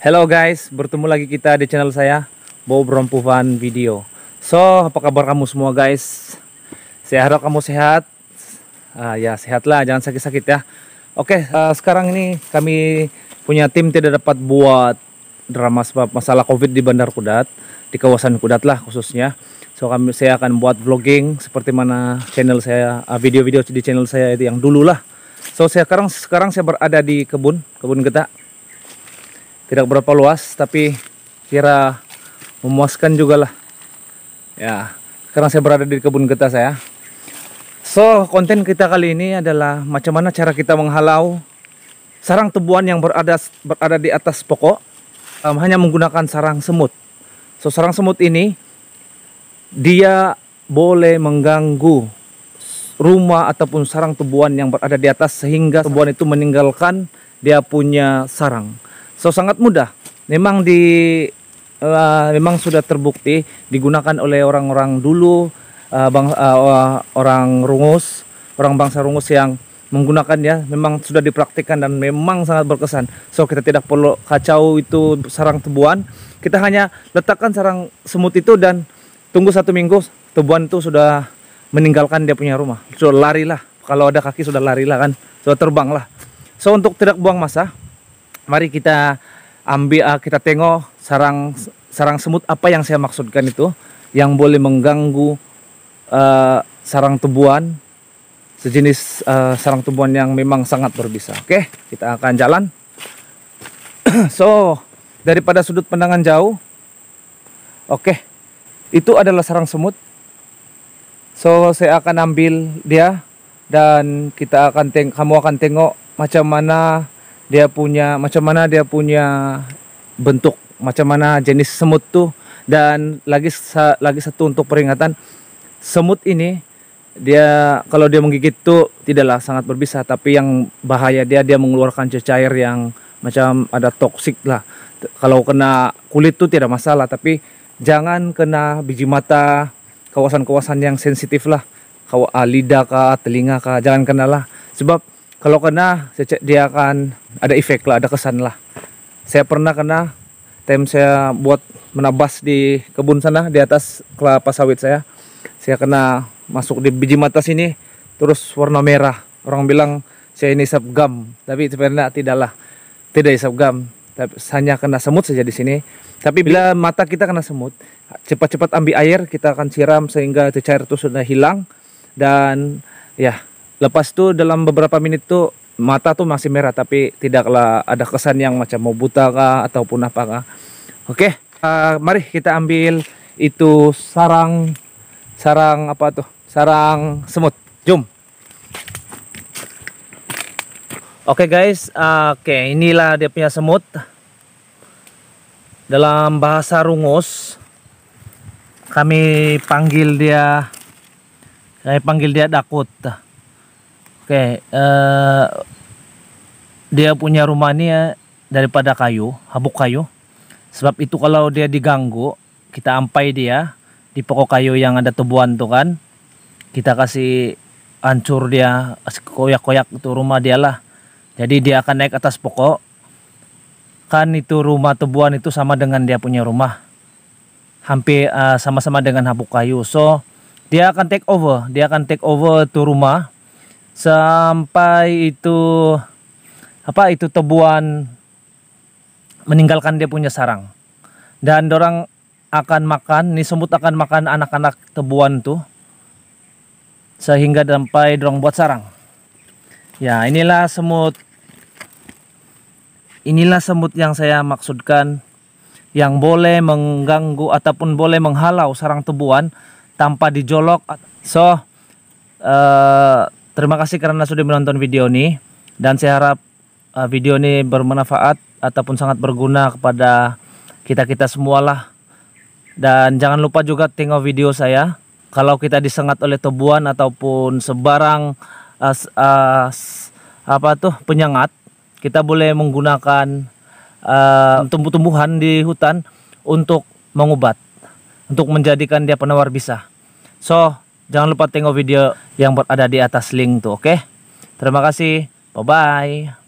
Hello guys, bertemu lagi kita di channel saya Bob Rompuvan Video So, apa kabar kamu semua guys? Saya harap kamu sehat uh, Ya, sehatlah, jangan sakit-sakit ya Oke, uh, sekarang ini kami punya tim tidak dapat buat drama sebab masalah covid di Bandar Kudat Di kawasan Kudat lah khususnya So, kami, saya akan buat vlogging seperti mana channel saya ah, Video-video uh, di channel saya itu yang dulu lah So, saya sekarang, sekarang saya berada di kebun, kebun getah tidak berapa luas tapi kira memuaskan juga lah ya karena saya berada di kebun getah saya so konten kita kali ini adalah macam mana cara kita menghalau sarang tebuan yang berada berada di atas pokok um, hanya menggunakan sarang semut so sarang semut ini dia boleh mengganggu rumah ataupun sarang tebuan yang berada di atas sehingga tebuan itu meninggalkan dia punya sarang So sangat mudah. Memang di uh, memang sudah terbukti digunakan oleh orang-orang dulu uh, bang uh, orang Rungus, orang bangsa Rungus yang menggunakan ya memang sudah dipraktikkan dan memang sangat berkesan. So kita tidak perlu kacau itu sarang tebuan. Kita hanya letakkan sarang semut itu dan tunggu satu minggu tebuan itu sudah meninggalkan dia punya rumah. So larilah kalau ada kaki sudah larilah kan, sudah so, terbanglah. So untuk tidak buang masa, mari kita ambil uh, kita tengok sarang sarang semut apa yang saya maksudkan itu yang boleh mengganggu uh, sarang tumbuhan sejenis uh, sarang tumbuhan yang memang sangat berbisa. Oke, kita akan jalan. so, daripada sudut pandangan jauh, oke, itu adalah sarang semut. So, saya akan ambil dia dan kita akan teng kamu akan tengok macam mana dia punya macam mana dia punya bentuk macam mana jenis semut tuh dan lagi lagi satu untuk peringatan semut ini dia kalau dia menggigit tuh tidaklah sangat berbisa tapi yang bahaya dia dia mengeluarkan cecair yang macam ada toksik lah kalau kena kulit tuh tidak masalah tapi jangan kena biji mata kawasan-kawasan yang sensitif lah kawa ah, lidah kah telinga kah jangan kena lah sebab kalau kena dia akan ada efek lah ada kesan lah saya pernah kena tem saya buat menabas di kebun sana di atas kelapa sawit saya saya kena masuk di biji mata sini terus warna merah orang bilang saya ini isap gam tapi sebenarnya tidaklah tidak isap gam tapi hanya kena semut saja di sini tapi bila mata kita kena semut cepat-cepat ambil air kita akan siram sehingga cecair itu sudah hilang dan ya lepas tu dalam beberapa menit tu mata tuh masih merah tapi tidaklah ada kesan yang macam mau buta kah ataupun apa kah. oke uh, mari kita ambil itu sarang sarang apa tuh sarang semut jom oke guys uh, oke okay, inilah dia punya semut dalam bahasa rungus kami panggil dia kami panggil dia dakut Oke, uh, dia punya rumah ini ya daripada kayu, habuk kayu. Sebab itu kalau dia diganggu, kita ampai dia di pokok kayu yang ada tebuan tuh kan. Kita kasih hancur dia, koyak-koyak itu rumah dia lah. Jadi dia akan naik atas pokok. Kan itu rumah tebuan itu sama dengan dia punya rumah. Hampir eh, sama-sama uh, dengan habuk kayu. So, dia akan take over, dia akan take over tuh rumah sampai itu apa itu tebuan meninggalkan dia punya sarang dan dorang akan makan nih semut akan makan anak-anak tebuan tuh sehingga sampai dorong buat sarang ya inilah semut inilah semut yang saya maksudkan yang boleh mengganggu ataupun boleh menghalau sarang tebuan tanpa dijolok so uh, Terima kasih karena sudah menonton video ini dan saya harap uh, video ini bermanfaat ataupun sangat berguna kepada kita-kita semualah. Dan jangan lupa juga tengok video saya. Kalau kita disengat oleh tebuan ataupun sebarang uh, uh, apa tuh penyengat, kita boleh menggunakan uh, tumbuh-tumbuhan di hutan untuk mengobat untuk menjadikan dia penawar bisa. So, Jangan lupa tengok video yang berada di atas link tuh, oke? Okay? Terima kasih. Bye-bye.